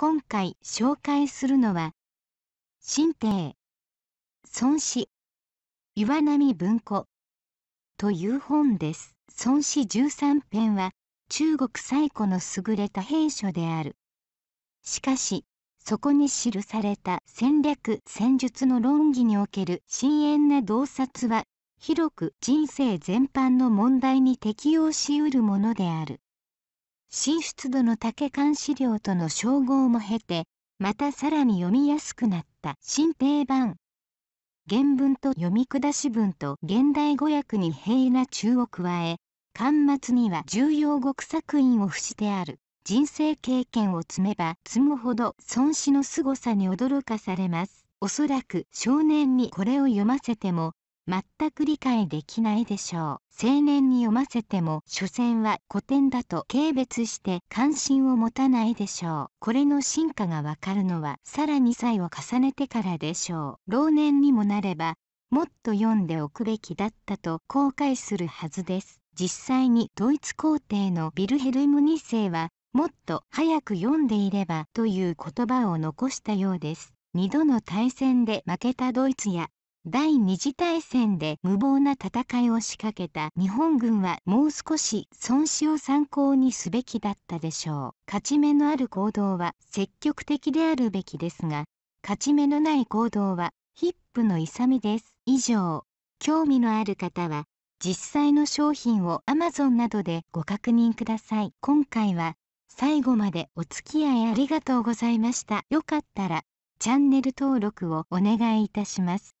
今回紹介するのは、新帝、孫子、岩波文庫という本です。孫子13編は中国最古の優れた兵書である。しかし、そこに記された戦略戦術の論議における深遠な洞察は広く人生全般の問題に適応しうるものである。新出土の竹監資料との称号も経てまたさらに読みやすくなった新定版原文と読み下し文と現代語訳に平な中を加え巻末には重要極作印を付してある人生経験を積めば積むほど孫子の凄さに驚かされますおそらく少年にこれを読ませても全く理解できないでしょう青年に読ませても所詮は古典だと軽蔑して関心を持たないでしょうこれの進化がわかるのはさらに歳を重ねてからでしょう老年にもなればもっと読んでおくべきだったと後悔するはずです実際にドイツ皇帝のビルヘルム2世はもっと早く読んでいればという言葉を残したようです。2度の大戦で負けたドイツや第二次大戦で無謀な戦いを仕掛けた日本軍はもう少し孫子を参考にすべきだったでしょう勝ち目のある行動は積極的であるべきですが勝ち目のない行動はヒップの勇みです以上興味のある方は実際の商品を Amazon などでご確認ください今回は最後までお付き合いありがとうございましたよかったらチャンネル登録をお願いいたします